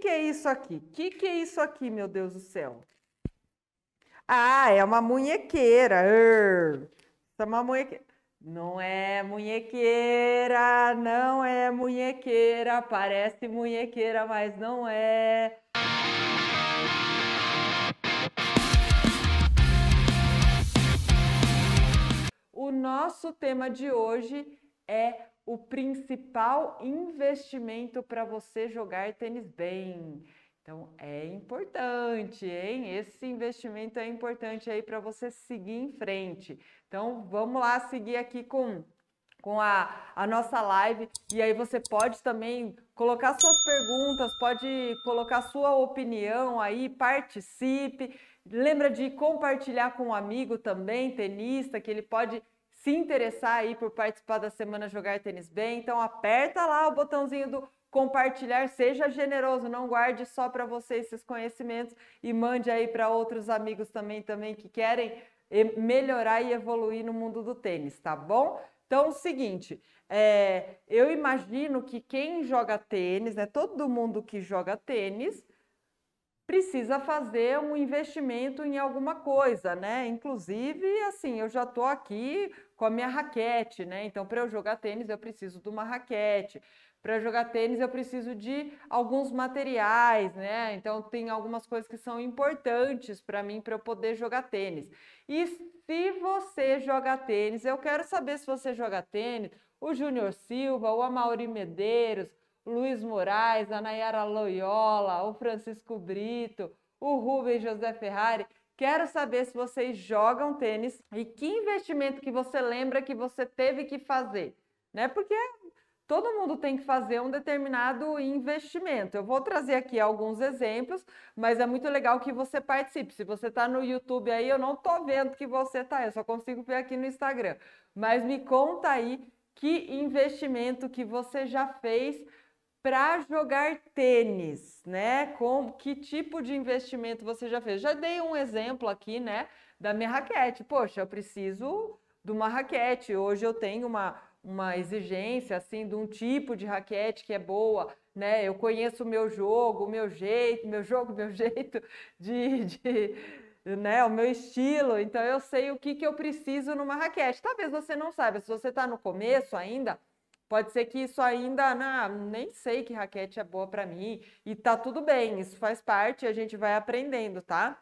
que é isso aqui? O que, que é isso aqui, meu Deus do céu? Ah, é uma munhequeira. Ur, é uma munhequeira. Não é munhequeira, não é munhequeira. Parece munhequeira, mas não é. O nosso tema de hoje é o principal investimento para você jogar tênis bem. Então é importante, hein? Esse investimento é importante aí para você seguir em frente. Então vamos lá seguir aqui com com a, a nossa live e aí você pode também colocar suas perguntas, pode colocar sua opinião aí, participe. Lembra de compartilhar com um amigo também, tenista, que ele pode se interessar aí por participar da semana Jogar Tênis Bem, então aperta lá o botãozinho do compartilhar, seja generoso, não guarde só para você esses conhecimentos e mande aí para outros amigos também também que querem eh, melhorar e evoluir no mundo do tênis, tá bom? Então, o seguinte, é, eu imagino que quem joga tênis, né, todo mundo que joga tênis, precisa fazer um investimento em alguma coisa, né? Inclusive, assim, eu já estou aqui com a minha raquete, né? Então, para eu jogar tênis, eu preciso de uma raquete. Para jogar tênis, eu preciso de alguns materiais, né? Então, tem algumas coisas que são importantes para mim para eu poder jogar tênis. E se você joga tênis, eu quero saber se você joga tênis, o Júnior Silva, o Amaury Medeiros, Luiz Moraes, a Nayara Loyola, o Francisco Brito, o Rubens José Ferrari. Quero saber se vocês jogam tênis e que investimento que você lembra que você teve que fazer, né? Porque todo mundo tem que fazer um determinado investimento. Eu vou trazer aqui alguns exemplos, mas é muito legal que você participe. Se você está no YouTube aí, eu não estou vendo que você está. eu só consigo ver aqui no Instagram. Mas me conta aí que investimento que você já fez para jogar tênis, né? Com que tipo de investimento você já fez? Já dei um exemplo aqui, né, da minha raquete. Poxa, eu preciso de uma raquete. Hoje eu tenho uma uma exigência assim de um tipo de raquete que é boa, né? Eu conheço o meu jogo, o meu jeito, meu jogo, meu jeito de, de né, o meu estilo, então eu sei o que, que eu preciso numa raquete. Talvez você não saiba, se você está no começo ainda, Pode ser que isso ainda, né, nem sei que raquete é boa para mim e tá tudo bem, isso faz parte, a gente vai aprendendo, tá?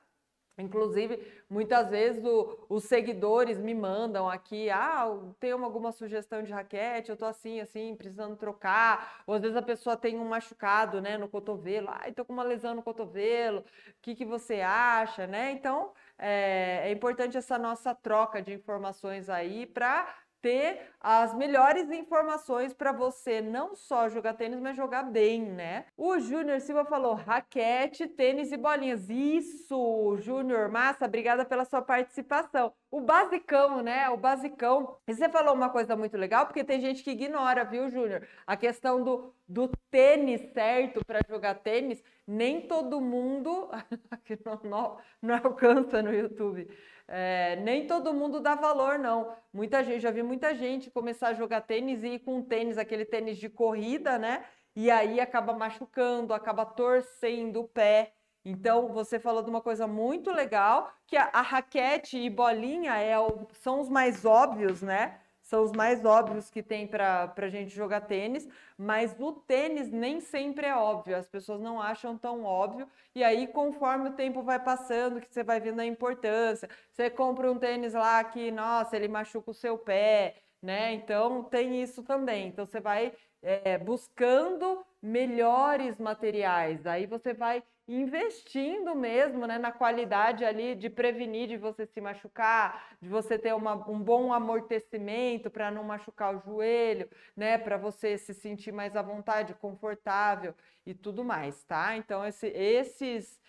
Inclusive, muitas vezes o, os seguidores me mandam aqui, ah, tem alguma sugestão de raquete, eu tô assim, assim, precisando trocar. Ou às vezes a pessoa tem um machucado, né, no cotovelo, ah, tô com uma lesão no cotovelo, o que, que você acha, né? Então, é, é importante essa nossa troca de informações aí para ter as melhores informações para você não só jogar tênis, mas jogar bem, né? O Júnior Silva falou raquete, tênis e bolinhas. Isso, Júnior, massa, obrigada pela sua participação. O basicão, né? O basicão. E você falou uma coisa muito legal, porque tem gente que ignora, viu, Júnior? A questão do, do tênis certo para jogar tênis, nem todo mundo. que não, não, não alcança no YouTube é, nem todo mundo dá valor, não. Muita gente, já vi muita gente começar a jogar tênis e ir com tênis, aquele tênis de corrida, né? E aí acaba machucando, acaba torcendo o pé. Então, você falou de uma coisa muito legal, que a, a raquete e bolinha é, são os mais óbvios, né? são os mais óbvios que tem para a gente jogar tênis, mas o tênis nem sempre é óbvio, as pessoas não acham tão óbvio, e aí conforme o tempo vai passando, que você vai vendo a importância, você compra um tênis lá que, nossa, ele machuca o seu pé, né? Então tem isso também, então você vai é, buscando melhores materiais, aí você vai investindo mesmo né, na qualidade ali de prevenir de você se machucar, de você ter uma, um bom amortecimento para não machucar o joelho, né? Para você se sentir mais à vontade, confortável e tudo mais, tá? Então esse, esses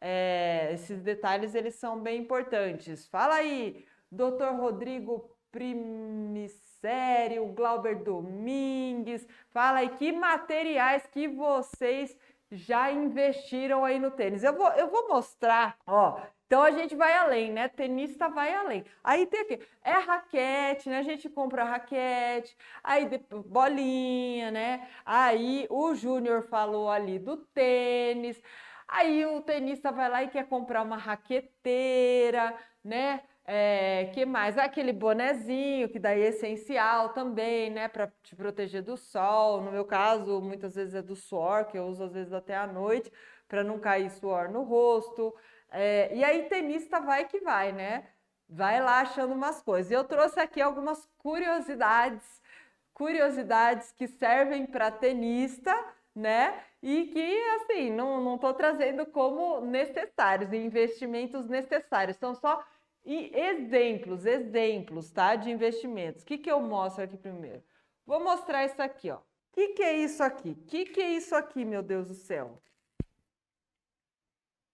é, esses detalhes eles são bem importantes. Fala aí, Dr. Rodrigo Primicério, Glauber Domingues, fala aí que materiais que vocês já investiram aí no tênis. Eu vou, eu vou mostrar, ó. Então a gente vai além, né? Tenista vai além. Aí tem aqui, é raquete, né? A gente compra raquete, aí bolinha, né? Aí o Júnior falou ali do tênis. Aí o tenista vai lá e quer comprar uma raqueteira, né? É, que mais? Aquele bonezinho, que daí é essencial também, né? Para te proteger do sol. No meu caso, muitas vezes é do suor, que eu uso às vezes até à noite, para não cair suor no rosto. É, e aí, tenista vai que vai, né? Vai lá achando umas coisas. E eu trouxe aqui algumas curiosidades, curiosidades que servem para tenista, né? E que, assim, não estou trazendo como necessários, investimentos necessários. São só e exemplos, exemplos, tá? De investimentos. O que, que eu mostro aqui primeiro? Vou mostrar isso aqui, ó. O que, que é isso aqui? O que, que é isso aqui, meu Deus do céu? O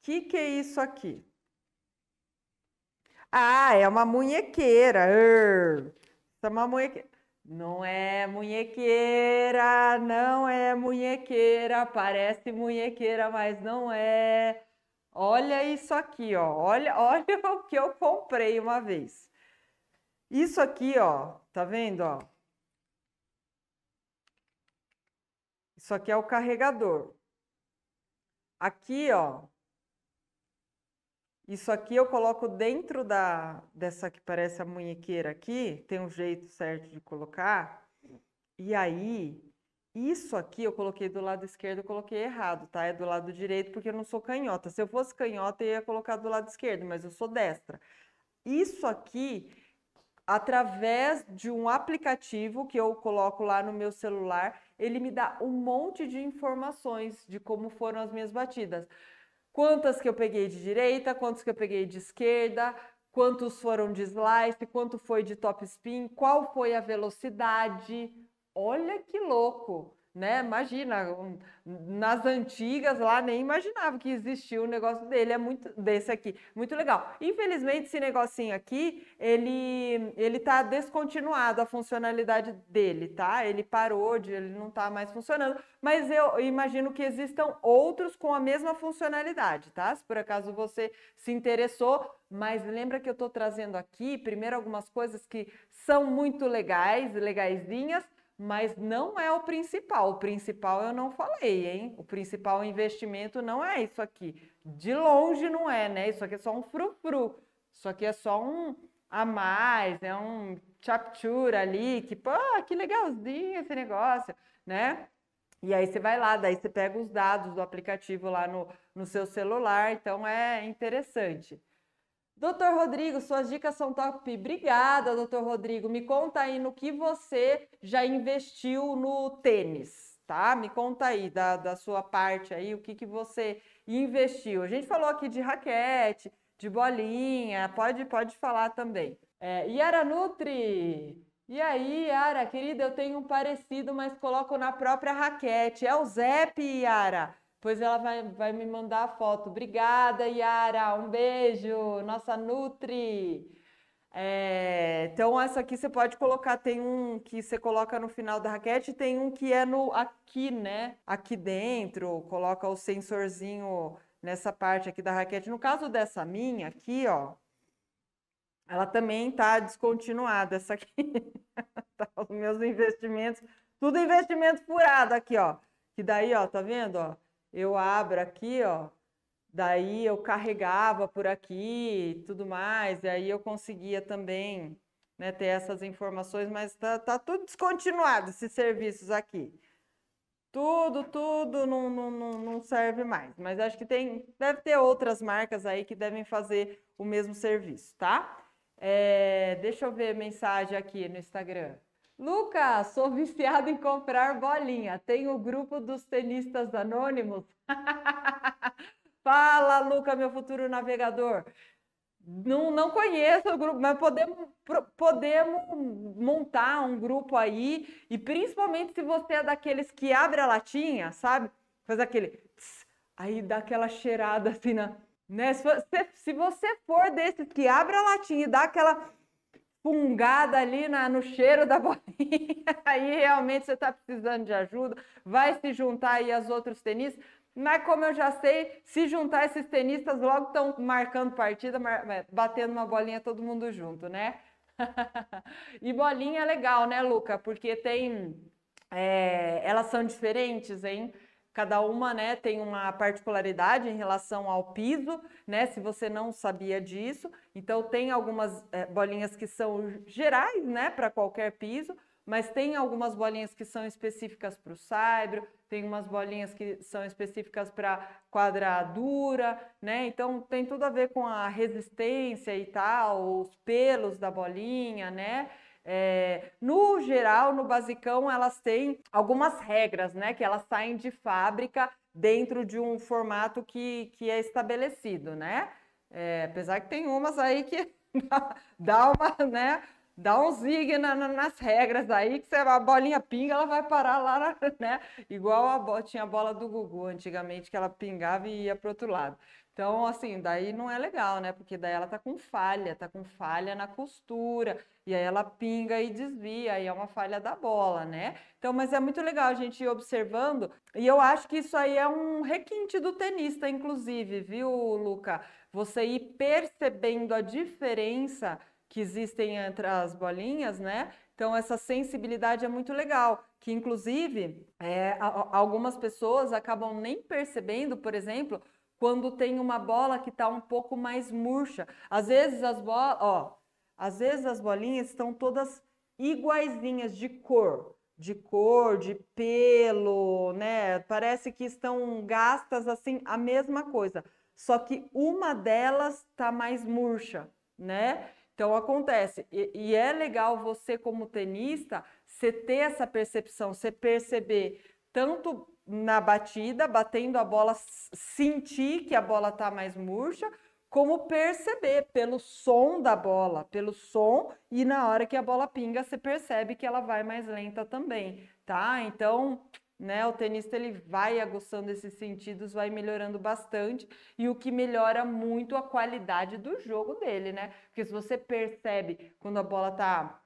que, que é isso aqui? Ah, é uma munhequeira. É uma munhequeira. Não é munhequeira, não é munhequeira. Parece munhequeira, mas não é. Olha isso aqui, ó. Olha, olha o que eu comprei uma vez. Isso aqui, ó, tá vendo, ó? Isso aqui é o carregador. Aqui, ó. Isso aqui eu coloco dentro da dessa que parece a munhequeira aqui, tem um jeito certo de colocar. E aí isso aqui eu coloquei do lado esquerdo, eu coloquei errado, tá? É do lado direito porque eu não sou canhota. Se eu fosse canhota, eu ia colocar do lado esquerdo, mas eu sou destra. Isso aqui, através de um aplicativo que eu coloco lá no meu celular, ele me dá um monte de informações de como foram as minhas batidas. Quantas que eu peguei de direita, quantas que eu peguei de esquerda, quantos foram de slice, quanto foi de top spin, qual foi a velocidade Olha que louco, né? Imagina, nas antigas lá nem imaginava que existia um negócio dele, é muito desse aqui, muito legal. Infelizmente esse negocinho aqui, ele ele tá descontinuado a funcionalidade dele, tá? Ele parou de, ele não tá mais funcionando, mas eu imagino que existam outros com a mesma funcionalidade, tá? Se por acaso você se interessou, mas lembra que eu estou trazendo aqui primeiro algumas coisas que são muito legais, legaisinhas, mas não é o principal. O principal eu não falei, hein? O principal investimento não é isso aqui. De longe não é, né? Isso aqui é só um frufru. Isso aqui é só um a mais, é né? um capture ali, que, pô, que legalzinho esse negócio, né? E aí você vai lá, daí você pega os dados do aplicativo lá no, no seu celular, então é interessante. Doutor Rodrigo, suas dicas são top. Obrigada, doutor Rodrigo. Me conta aí no que você já investiu no tênis, tá? Me conta aí da, da sua parte aí, o que, que você investiu. A gente falou aqui de raquete, de bolinha, pode, pode falar também. É, Yara Nutri, e aí, Yara, querida, eu tenho um parecido, mas coloco na própria raquete. É o Zep, Yara. Pois ela vai, vai me mandar a foto. Obrigada, Yara. Um beijo. Nossa Nutri. É, então, essa aqui você pode colocar. Tem um que você coloca no final da raquete, tem um que é no aqui, né? Aqui dentro, coloca o sensorzinho nessa parte aqui da raquete. No caso dessa minha aqui, ó, ela também tá descontinuada. Essa aqui, tá, os meus investimentos, tudo investimento furado aqui, ó. Que daí, ó, tá vendo, ó? eu abro aqui, ó, daí eu carregava por aqui e tudo mais, e aí eu conseguia também né, ter essas informações, mas tá, tá tudo descontinuado esses serviços aqui. Tudo, tudo não, não, não serve mais. Mas acho que tem, deve ter outras marcas aí que devem fazer o mesmo serviço, tá? É, deixa eu ver mensagem aqui no Instagram. Lucas, sou viciado em comprar bolinha. Tem o grupo dos tenistas anônimos? Fala, Lucas, meu futuro navegador. Não, não conheço o grupo, mas podemos, podemos montar um grupo aí. E principalmente se você é daqueles que abre a latinha, sabe? Faz aquele. Tss, aí dá aquela cheirada assim na. Né? Se, se, se você for desses que abre a latinha e dá aquela pungada ali na, no cheiro da bolinha, aí realmente você está precisando de ajuda, vai se juntar aí aos outros tenistas. Mas como eu já sei, se juntar esses tenistas logo estão marcando partida, mar... É, batendo uma bolinha todo mundo junto, né? e bolinha é legal, né, Luca? Porque tem. É... elas são diferentes, hein? Cada uma né, tem uma particularidade em relação ao piso, né? Se você não sabia disso, então tem algumas é, bolinhas que são gerais, né, para qualquer piso, mas tem algumas bolinhas que são específicas para o saibro, tem umas bolinhas que são específicas para quadradura, né? Então tem tudo a ver com a resistência e tal, os pelos da bolinha, né? É, no geral, no basicão, elas têm algumas regras, né? Que elas saem de fábrica dentro de um formato que, que é estabelecido, né? É, apesar que tem umas aí que dá uma, né? dá um zig na, na, nas regras aí, que você, a bolinha pinga, ela vai parar lá, né? Igual a, tinha a bola do Gugu antigamente, que ela pingava e ia para outro lado. Então, assim, daí não é legal, né? Porque daí ela tá com falha, tá com falha na costura, e aí ela pinga e desvia, e é uma falha da bola, né? Então, mas é muito legal a gente ir observando, e eu acho que isso aí é um requinte do tenista, inclusive, viu, Luca? Você ir percebendo a diferença que existem entre as bolinhas, né? Então essa sensibilidade é muito legal, que inclusive é, algumas pessoas acabam nem percebendo, por exemplo, quando tem uma bola que está um pouco mais murcha. Às vezes as bolas, ó, às vezes as bolinhas estão todas iguaizinhas de cor, de cor, de pelo, né? Parece que estão gastas assim a mesma coisa, só que uma delas está mais murcha, né? Então acontece. E, e é legal você, como tenista, você ter essa percepção, você perceber tanto na batida, batendo a bola, sentir que a bola está mais murcha, como perceber pelo som da bola, pelo som, e na hora que a bola pinga, você percebe que ela vai mais lenta também, tá? Então, né? O tenista ele vai aguçando esses sentidos, vai melhorando bastante e o que melhora muito a qualidade do jogo dele, né? Porque se você percebe quando a bola tá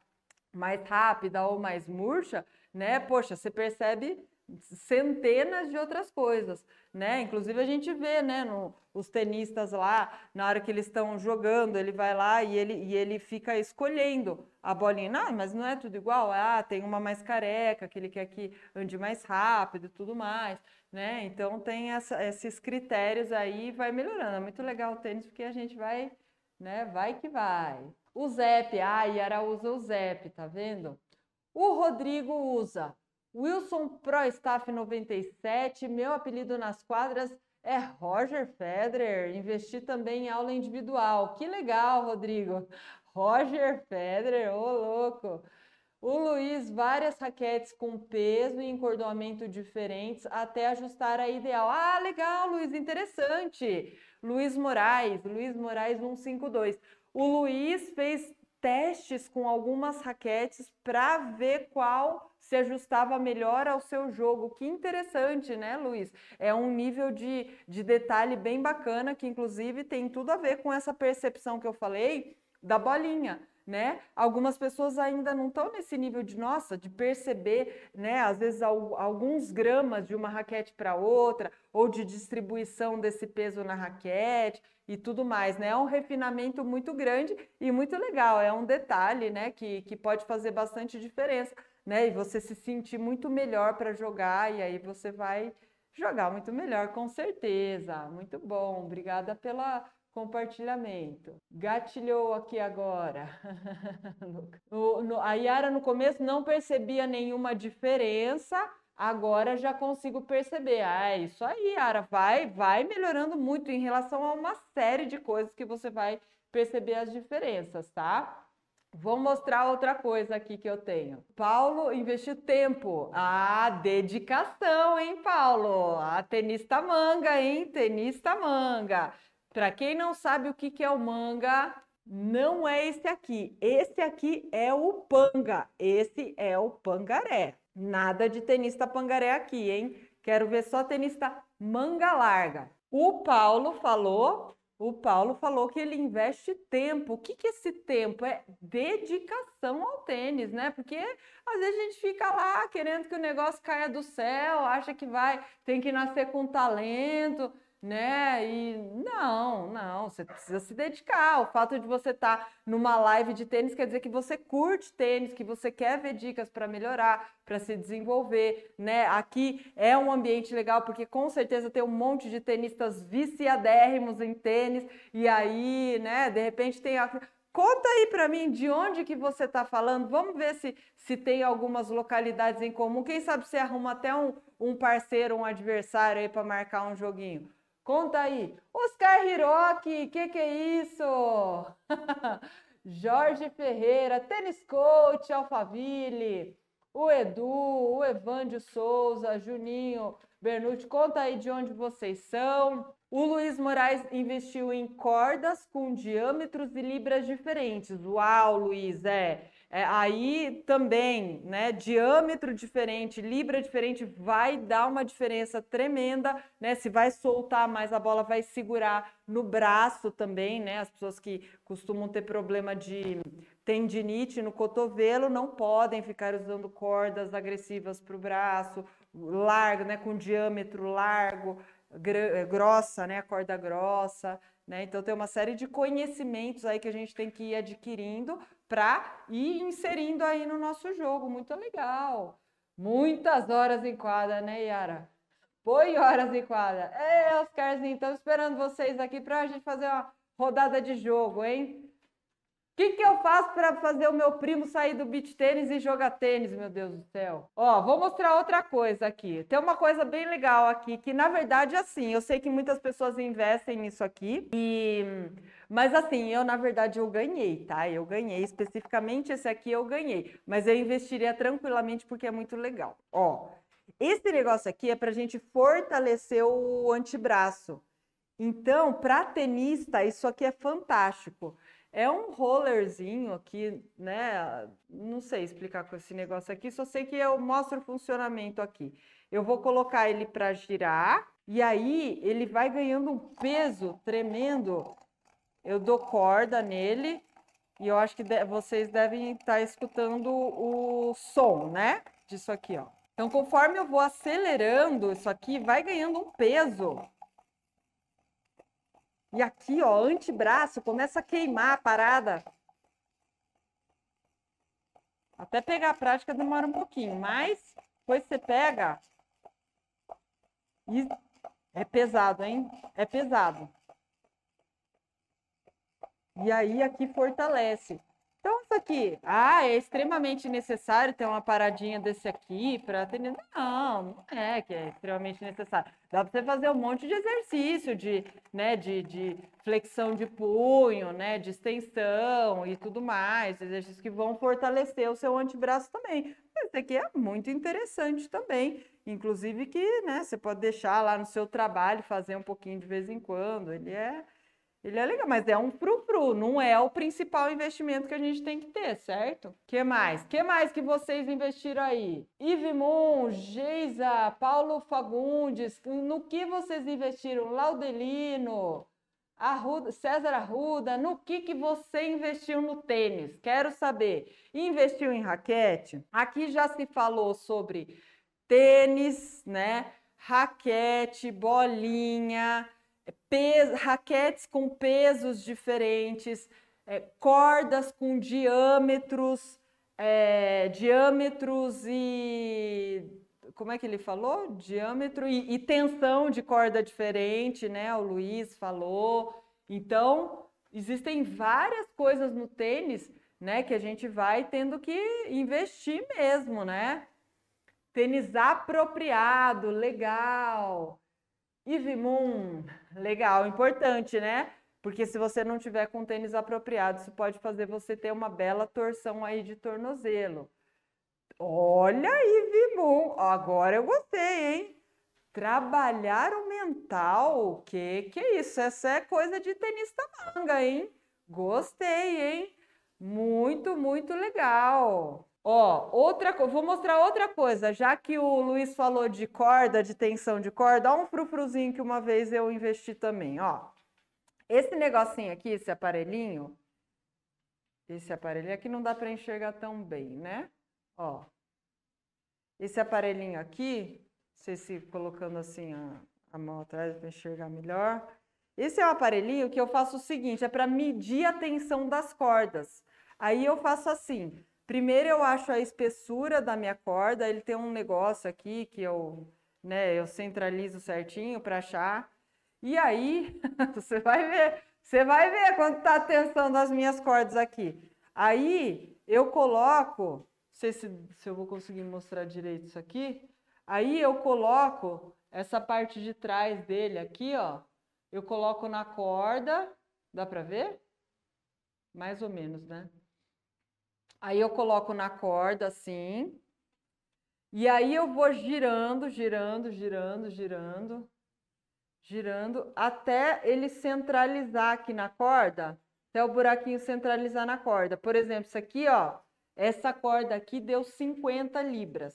mais rápida ou mais murcha, né? Poxa, você percebe centenas de outras coisas, né? Inclusive a gente vê, né, no, os tenistas lá, na hora que eles estão jogando, ele vai lá e ele, e ele fica escolhendo a bolinha. Não, mas não é tudo igual. Ah, tem uma mais careca, que ele quer que ande mais rápido e tudo mais, né? Então tem essa, esses critérios aí vai melhorando. É muito legal o tênis porque a gente vai, né, vai que vai. O Zep, ah, Yara usa o Zep, tá vendo? O Rodrigo usa Wilson Pro Staff 97, meu apelido nas quadras é Roger Federer. Investi também em aula individual. Que legal, Rodrigo. Roger Federer, ô louco. O Luiz, várias raquetes com peso e encordoamento diferentes até ajustar a ideal. Ah, legal, Luiz, interessante. Luiz Moraes, Luiz Moraes 152. O Luiz fez testes com algumas raquetes para ver qual se ajustava melhor ao seu jogo. Que interessante, né, Luiz? É um nível de, de detalhe bem bacana que, inclusive, tem tudo a ver com essa percepção que eu falei da bolinha. Né? Algumas pessoas ainda não estão nesse nível de nossa, de perceber, né? Às vezes alguns gramas de uma raquete para outra, ou de distribuição desse peso na raquete e tudo mais, né? É um refinamento muito grande e muito legal, é um detalhe, né, que, que pode fazer bastante diferença, né? E você se sentir muito melhor para jogar e aí você vai jogar muito melhor, com certeza. Muito bom. Obrigada pela compartilhamento. Gatilhou aqui agora. no, a Yara no começo não percebia nenhuma diferença, agora já consigo perceber. Ah, é isso aí, Ara, vai, vai melhorando muito em relação a uma série de coisas que você vai perceber as diferenças, tá? Vou mostrar outra coisa aqui que eu tenho. Paulo investiu tempo. Ah, dedicação, hein, Paulo? A ah, tenista manga, hein? Tenista manga. Para quem não sabe o que, que é o manga, não é esse aqui. Esse aqui é o panga. Esse é o pangaré, Nada de tenista pangaré aqui, hein? Quero ver só tenista manga larga. O Paulo falou, o Paulo falou que ele investe tempo. O que, que esse tempo é? Dedicação ao tênis, né? Porque às vezes a gente fica lá querendo que o negócio caia do céu, acha que vai, tem que nascer com talento né? E não, não, você precisa se dedicar. O fato de você estar tá numa live de tênis quer dizer que você curte tênis, que você quer ver dicas para melhorar, para se desenvolver, né? Aqui é um ambiente legal porque com certeza tem um monte de tenistas viciadérrimos em tênis e aí, né, de repente tem a Conta aí para mim de onde que você está falando. Vamos ver se, se tem algumas localidades em comum. Quem sabe você arruma até um, um parceiro, um adversário aí para marcar um joguinho. Conta aí. Oscar Hiroki, que que é isso? Jorge Ferreira, Tênis Coach Alphaville, o Edu, o Evandio Souza, Juninho Bernucci, conta aí de onde vocês são. O Luiz Moraes investiu em cordas com diâmetros e libras diferentes. Uau, Luiz, é. É, aí também, né, diâmetro diferente, libra diferente, vai dar uma diferença tremenda, né? Se vai soltar mais a bola, vai segurar no braço também, né? As pessoas que costumam ter problema de tendinite no cotovelo não podem ficar usando cordas agressivas para o braço, largo, né? Com diâmetro largo, grossa, né? Corda grossa. Né? Então tem uma série de conhecimentos aí que a gente tem que ir adquirindo para ir inserindo aí no nosso jogo. Muito legal. Muitas horas em quadra, né, Yara? Põe horas em quadra. Ei, Oscarzinho, estamos esperando vocês aqui para a gente fazer uma rodada de jogo, hein? que, que eu faço para fazer o meu primo sair do beach tênis e jogar tênis, meu Deus do céu? Ó, vou mostrar outra coisa aqui. Tem uma coisa bem legal aqui, que na verdade, assim, eu sei que muitas pessoas investem nisso aqui, e... mas assim, eu na verdade eu ganhei, tá? Eu ganhei, especificamente esse aqui eu ganhei, mas eu investiria tranquilamente porque é muito legal. Ó, esse negócio aqui é para gente fortalecer o antebraço. Então, para tenista, isso aqui é fantástico. É um rollerzinho aqui, né? Não sei explicar com esse negócio aqui, só sei que eu mostro o funcionamento aqui. Eu vou colocar ele para girar e aí ele vai ganhando um peso tremendo. Eu dou corda nele e eu acho que de vocês devem estar tá escutando o som, né? Disso aqui, ó. Então, conforme eu vou acelerando isso aqui, vai ganhando um peso e aqui, ó, antebraço, começa a queimar a parada. Até pegar a prática demora um pouquinho, mas depois você pega e é pesado, hein? É pesado. E aí aqui fortalece. Então, isso tá aqui, ah, é extremamente necessário ter uma paradinha desse aqui para atender. Não, não é que é extremamente necessário. Dá para você fazer um monte de exercício de, né, de, de flexão de punho, né, de extensão e tudo mais, exercícios que vão fortalecer o seu antebraço também. Isso aqui é muito interessante também, inclusive que, né, você pode deixar lá no seu trabalho, fazer um pouquinho de vez em quando. Ele é ele é legal, mas é um frufru, não é o principal investimento que a gente tem que ter, certo? Que mais? Que mais que vocês investiram aí? Ivimon, Geisa, Paulo Fagundes, no que vocês investiram? Laudelino, Arruda, César Arruda, no que, que você investiu no tênis? Quero saber. Investiu em raquete? Aqui já se falou sobre tênis, né? Raquete, bolinha, peso, raquetes com pesos diferentes, é, cordas com diâmetros, é, diâmetros e como é que ele falou? Diâmetro e, e tensão de corda diferente, né? O Luiz falou. Então, existem várias coisas no tênis, né, que a gente vai tendo que investir mesmo, né? Tênis apropriado, legal. Eve legal, importante, né? Porque se você não tiver com tênis apropriado, isso pode fazer você ter uma bela torção aí de tornozelo. Olha aí, Vimum, agora eu gostei, hein? Trabalhar o mental, o que que é isso? Essa é coisa de tenista manga, hein? Gostei, hein? Muito, muito legal. Ó, outra vou mostrar outra coisa, já que o Luiz falou de corda, de tensão de corda, ó um frufruzinho que uma vez eu investi também, ó. Esse negocinho aqui, esse aparelhinho, esse aparelhinho aqui não dá para enxergar tão bem, né? Ó. Esse aparelhinho aqui, sei se colocando assim a, a mão atrás para enxergar melhor. Esse é um aparelhinho que eu faço o seguinte, é para medir a tensão das cordas. Aí eu faço assim, Primeiro eu acho a espessura da minha corda, ele tem um negócio aqui que eu, né, eu centralizo certinho para achar. E aí, você vai ver, você vai ver quanto tá a tensão das minhas cordas aqui. Aí eu coloco, não sei se, se eu vou conseguir mostrar direito isso aqui. Aí eu coloco essa parte de trás dele aqui, ó. Eu coloco na corda, dá para ver? Mais ou menos, né? Aí eu coloco na corda assim. E aí eu vou girando, girando, girando, girando, girando até ele centralizar aqui na corda, até o buraquinho centralizar na corda. Por exemplo, isso aqui, ó, essa corda aqui deu 50 libras,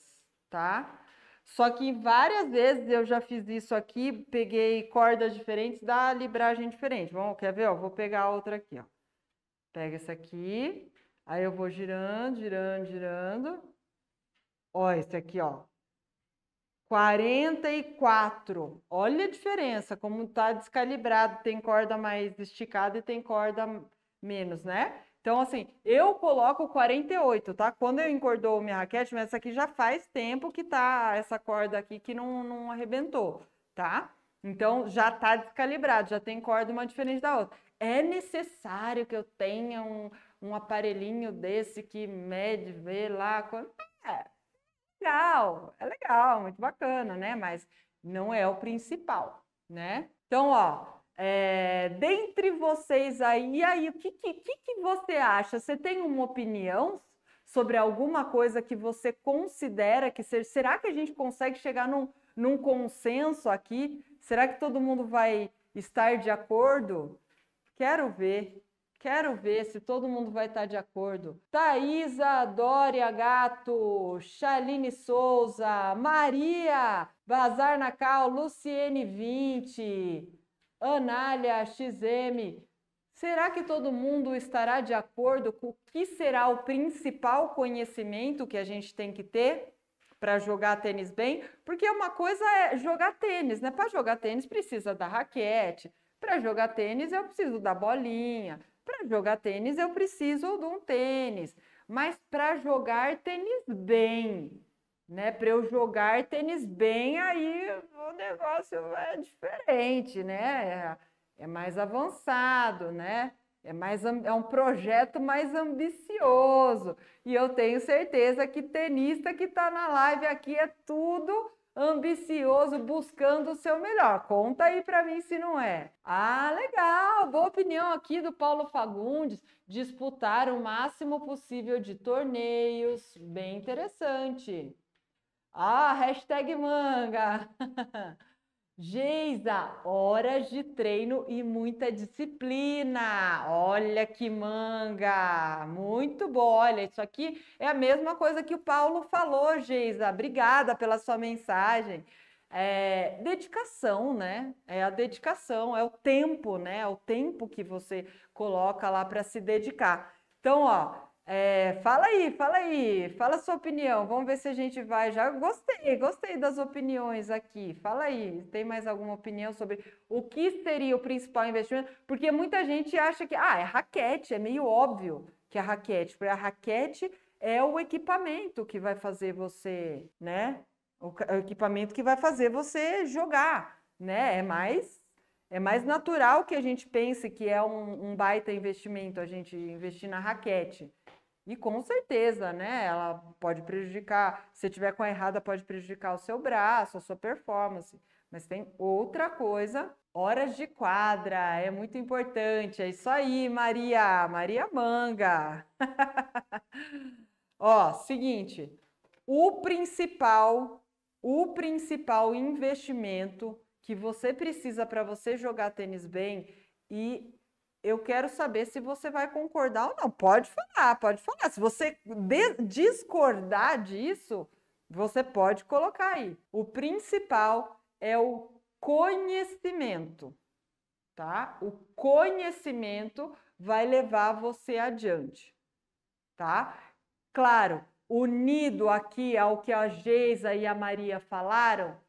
tá? Só que várias vezes eu já fiz isso aqui, peguei cordas diferentes da libragem diferente. Vamos, quer ver? Ó, vou pegar outra aqui, ó. Pega essa aqui, Aí eu vou girando, girando, girando. Ó, esse aqui, ó. 44. Olha a diferença, como tá descalibrado. Tem corda mais esticada e tem corda menos, né? Então, assim, eu coloco 48, tá? Quando eu encordou minha raquete, mas essa aqui já faz tempo que tá essa corda aqui que não, não arrebentou, tá? Então, já tá descalibrado, já tem corda uma diferente da outra. É necessário que eu tenha um, um aparelhinho desse que mede, vê lá. É legal, é legal, muito bacana, né? Mas não é o principal, né? Então, ó, é, dentre vocês aí, aí o que, que, que você acha? Você tem uma opinião sobre alguma coisa que você considera que seja? será que a gente consegue chegar num, num consenso aqui? Será que todo mundo vai estar de acordo? Quero ver. Quero ver se todo mundo vai estar de acordo. Thaisa Dória Gato, Chaline Souza, Maria Bazar Nacal, Luciene 20, Anália XM. Será que todo mundo estará de acordo com o que será o principal conhecimento que a gente tem que ter? para jogar tênis bem, porque uma coisa é jogar tênis, né? Para jogar tênis precisa da raquete, para jogar tênis eu preciso da bolinha, para jogar tênis, eu preciso de um tênis, mas para jogar tênis bem, né? Para eu jogar tênis bem, aí o negócio é diferente, né? É, é mais avançado, né? É, mais, é um projeto mais ambicioso. E eu tenho certeza que tenista que está na live aqui é tudo ambicioso, buscando o seu melhor. Conta aí para mim se não é. Ah, legal, boa opinião aqui do Paulo Fagundes. Disputar o máximo possível de torneios, bem interessante. Ah, hashtag manga. Geisa, horas de treino e muita disciplina. Olha que manga! Muito bom. Olha, isso aqui é a mesma coisa que o Paulo falou, Geisa. Obrigada pela sua mensagem. É, dedicação, né? É a dedicação, é o tempo, né? É o tempo que você coloca lá para se dedicar. Então, ó, é, fala aí, fala aí, fala a sua opinião. Vamos ver se a gente vai. Já gostei, gostei das opiniões aqui. Fala aí, tem mais alguma opinião sobre o que seria o principal investimento? Porque muita gente acha que, ah, é raquete, é meio óbvio que é raquete, porque a raquete é o equipamento que vai fazer você, né? O equipamento que vai fazer você jogar, né? É mais é mais natural que a gente pense que é um, um baita investimento a gente investir na raquete. E com certeza, né? Ela pode prejudicar, se tiver com a errada, pode prejudicar o seu braço, a sua performance. Mas tem outra coisa, horas de quadra, é muito importante. É isso aí, Maria, Maria Manga. Ó, seguinte, o principal, o principal investimento que você precisa para você jogar tênis bem e eu quero saber se você vai concordar ou não. Pode falar, pode falar. Se você discordar disso, você pode colocar aí. O principal é o conhecimento, tá? O conhecimento vai levar você adiante, tá? Claro, unido aqui ao que a Geisa e a Maria falaram,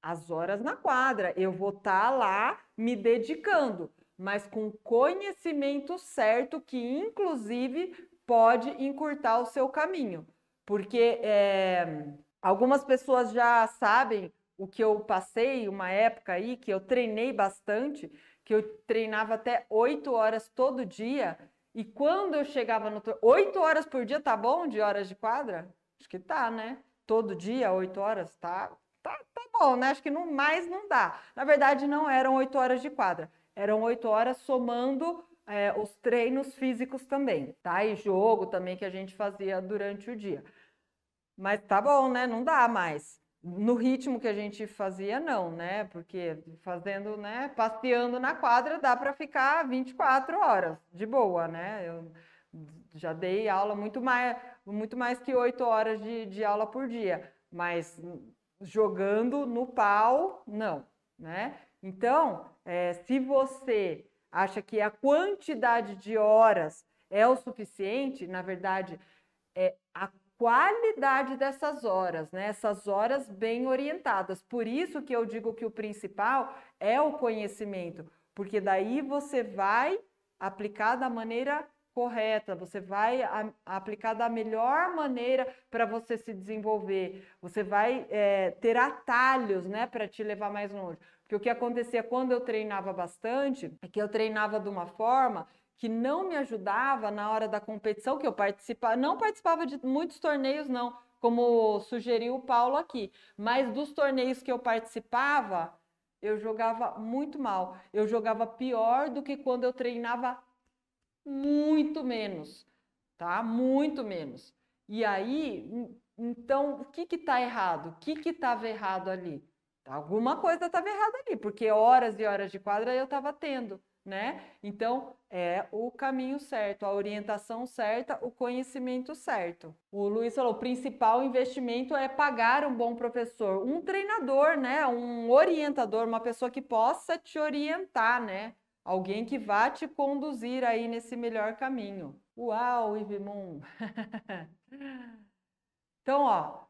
as horas na quadra, eu vou estar tá lá me dedicando mas com conhecimento certo que, inclusive, pode encurtar o seu caminho. Porque é, algumas pessoas já sabem o que eu passei, uma época aí que eu treinei bastante, que eu treinava até oito horas todo dia. E quando eu chegava no. oito horas por dia tá bom de horas de quadra? Acho que tá, né? Todo dia, oito horas, tá, tá, tá bom, né? Acho que não, mais não dá. Na verdade, não eram oito horas de quadra eram oito horas somando é, os treinos físicos também, tá? E jogo também que a gente fazia durante o dia. Mas tá bom, né? Não dá mais. No ritmo que a gente fazia, não, né? Porque fazendo, né? Passeando na quadra dá para ficar 24 horas de boa, né? Eu já dei aula muito mais, muito mais que oito horas de, de aula por dia, mas jogando no pau, não, né? Então, é, se você acha que a quantidade de horas é o suficiente, na verdade, é a qualidade dessas horas, né? Essas horas bem orientadas. Por isso que eu digo que o principal é o conhecimento, porque daí você vai aplicar da maneira correta, você vai a, aplicar da melhor maneira para você se desenvolver, você vai é, ter atalhos, né, para te levar mais longe. Porque o que acontecia quando eu treinava bastante é que eu treinava de uma forma que não me ajudava na hora da competição que eu participava, não participava de muitos torneios não, como sugeriu o Paulo aqui, mas dos torneios que eu participava, eu jogava muito mal. Eu jogava pior do que quando eu treinava muito menos, tá? Muito menos. E aí, então, o que que tá errado? O que que tava errado ali? Alguma coisa estava errada ali, porque horas e horas de quadra eu estava tendo, né? Então, é o caminho certo, a orientação certa, o conhecimento certo. O Luiz falou: o principal investimento é pagar um bom professor, um treinador, né? Um orientador, uma pessoa que possa te orientar, né? Alguém que vá te conduzir aí nesse melhor caminho. Uau, Ivimon então, ó,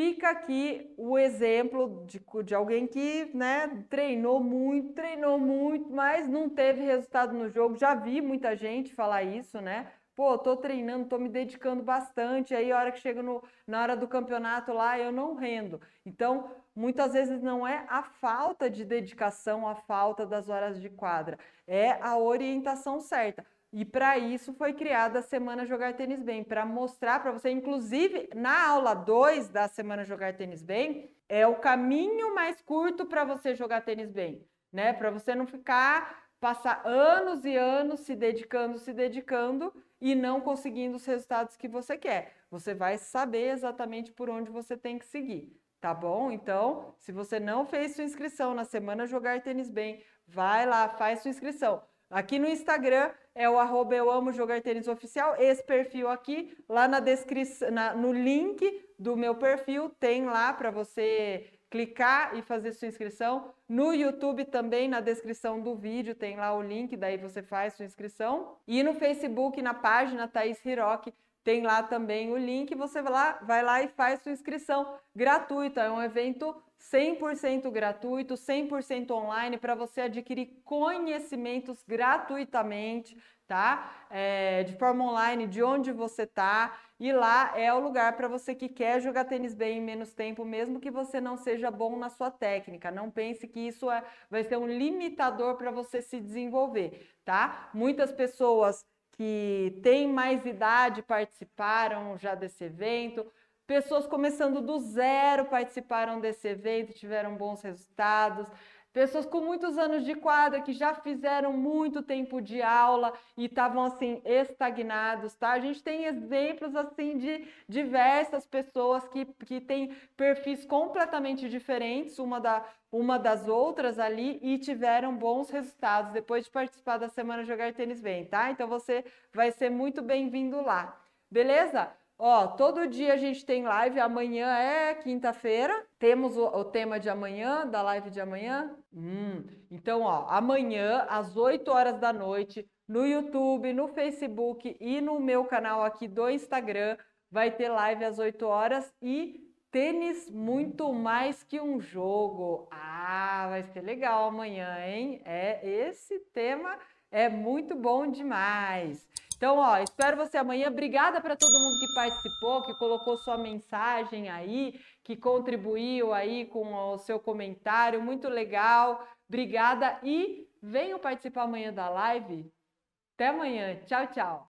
Fica aqui o exemplo de, de alguém que né, treinou muito, treinou muito, mas não teve resultado no jogo. Já vi muita gente falar isso, né? Pô, tô treinando, tô me dedicando bastante, aí a hora que chega no, na hora do campeonato lá, eu não rendo. Então, muitas vezes não é a falta de dedicação, a falta das horas de quadra, é a orientação certa. E para isso foi criada a Semana Jogar Tênis Bem, para mostrar para você, inclusive na aula 2 da Semana Jogar Tênis Bem, é o caminho mais curto para você jogar tênis bem, né? Para você não ficar passar anos e anos se dedicando, se dedicando e não conseguindo os resultados que você quer. Você vai saber exatamente por onde você tem que seguir, tá bom? Então, se você não fez sua inscrição na Semana Jogar Tênis Bem, vai lá, faz sua inscrição. Aqui no Instagram é o arroba eu amo jogar tênis oficial. Esse perfil aqui, lá na descrição, no link do meu perfil, tem lá para você clicar e fazer sua inscrição. No YouTube também, na descrição do vídeo, tem lá o link, daí você faz sua inscrição. E no Facebook, na página Thaís Hiroki, tem lá também o link, você vai lá, vai lá e faz sua inscrição gratuita. É um evento 100% gratuito, 100% online para você adquirir conhecimentos gratuitamente, tá? É, de forma online, de onde você tá. E lá é o lugar para você que quer jogar tênis bem em menos tempo, mesmo que você não seja bom na sua técnica. Não pense que isso é, vai ser um limitador para você se desenvolver, tá? Muitas pessoas que têm mais idade participaram já desse evento, Pessoas começando do zero participaram desse evento, tiveram bons resultados. Pessoas com muitos anos de quadra que já fizeram muito tempo de aula e estavam assim estagnados, tá? A gente tem exemplos assim de diversas pessoas que, que têm perfis completamente diferentes uma, da, uma das outras ali e tiveram bons resultados depois de participar da semana Jogar Tênis Bem, tá? Então você vai ser muito bem-vindo lá. Beleza? Ó, todo dia a gente tem live, amanhã é quinta-feira. Temos o, o, tema de amanhã, da live de amanhã. Hum. Então, ó, amanhã, às 8 horas da noite, no YouTube, no Facebook e no meu canal aqui do Instagram, vai ter live às 8 horas e tênis muito mais que um jogo. Ah, vai ser legal amanhã, hein? É esse tema é muito bom demais. Então, ó, espero você amanhã. Obrigada para todo mundo que participou, que colocou sua mensagem aí, que contribuiu aí com o seu comentário. Muito legal. Obrigada e venham participar amanhã da live. Até amanhã. Tchau, tchau.